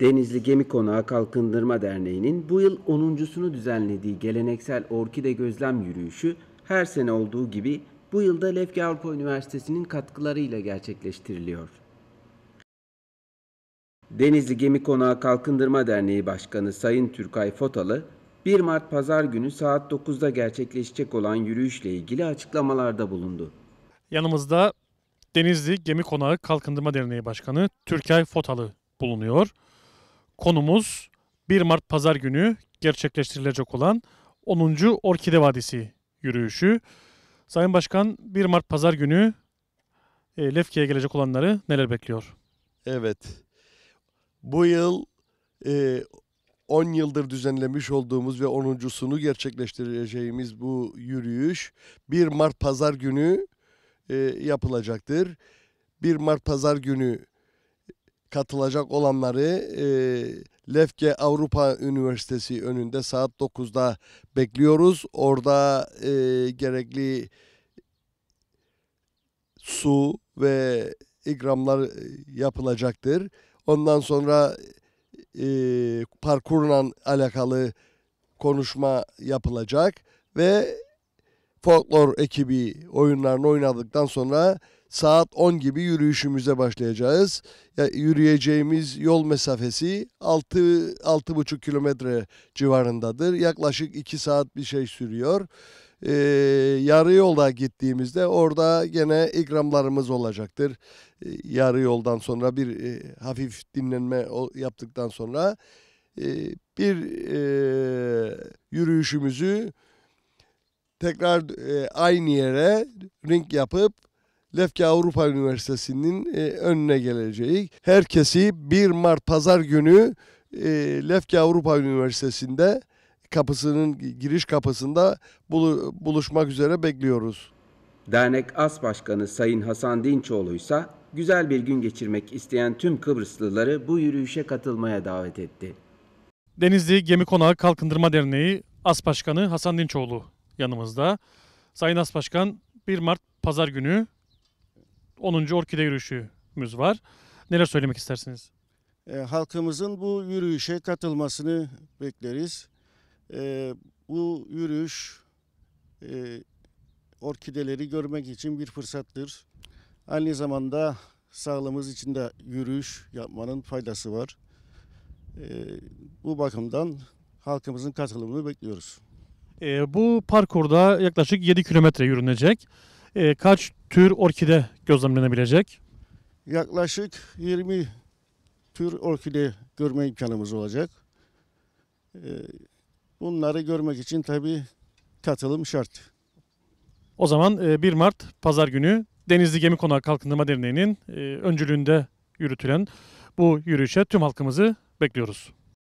Denizli Gemi Konağı Kalkındırma Derneği'nin bu yıl 10.sunu düzenlediği geleneksel orkide gözlem yürüyüşü her sene olduğu gibi bu yıl da Lefke Avrupa Üniversitesi'nin katkılarıyla gerçekleştiriliyor. Denizli Gemi Konağı Kalkındırma Derneği Başkanı Sayın Türkay Fotalı, 1 Mart Pazar günü saat 9'da gerçekleşecek olan yürüyüşle ilgili açıklamalarda bulundu. Yanımızda Denizli Gemi Konağı Kalkındırma Derneği Başkanı Türkay Fotalı bulunuyor. Konumuz 1 Mart Pazar günü gerçekleştirilecek olan 10. Orkide Vadisi yürüyüşü. Sayın Başkan 1 Mart Pazar günü e, Lefke'ye gelecek olanları neler bekliyor? Evet. Bu yıl e, yıldır düzenlemiş olduğumuz ve 10.sunu gerçekleştireceğimiz bu yürüyüş 1 Mart Pazar günü e, yapılacaktır. 1 Mart Pazar günü katılacak olanları e, Lefke Avrupa Üniversitesi önünde saat 9'da bekliyoruz. Orada e, gerekli su ve ikramlar yapılacaktır. Ondan sonra e, parkurla alakalı konuşma yapılacak ve folklor ekibi oyunlarını oynadıktan sonra saat 10 gibi yürüyüşümüze başlayacağız. Ya, yürüyeceğimiz yol mesafesi 6 6,5 kilometre civarındadır. Yaklaşık 2 saat bir şey sürüyor. Ee, yarı yolda gittiğimizde orada gene ikramlarımız olacaktır. Ee, yarı yoldan sonra bir e, hafif dinlenme yaptıktan sonra e, bir e, yürüyüşümüzü tekrar e, aynı yere ring yapıp Lefke Avrupa Üniversitesi'nin e, önüne geleceği. Herkesi 1 Mart Pazar günü e, Lefke Avrupa Üniversitesi'nde kapısının giriş kapısında bulu, buluşmak üzere bekliyoruz. Dernek As Başkanı Sayın Hasan Dinçoğlu ise güzel bir gün geçirmek isteyen tüm Kıbrıslıları bu yürüyüşe katılmaya davet etti. Denizli Gemi Konağı Kalkındırma Derneği As Başkanı Hasan Dinçoğlu yanımızda. Sayın As Başkan 1 Mart Pazar günü 10. Orkide yürüyüşümüz var. Neler söylemek istersiniz? E, halkımızın bu yürüyüşe katılmasını bekleriz. E, bu yürüyüş e, orkideleri görmek için bir fırsattır. Aynı zamanda sağlığımız için de yürüyüş yapmanın faydası var. E, bu bakımdan halkımızın katılımını bekliyoruz. E, bu parkurda yaklaşık 7 kilometre yürünecek. E, kaç tür orkide gözlemlenebilecek? Yaklaşık 20 tür orkide görme imkanımız olacak. Ee, bunları görmek için tabii katılım şart. O zaman 1 e, Mart Pazar günü Denizli Gemi Konağı Kalkındırma Derneği'nin e, öncülüğünde yürütülen bu yürüyüşe tüm halkımızı bekliyoruz.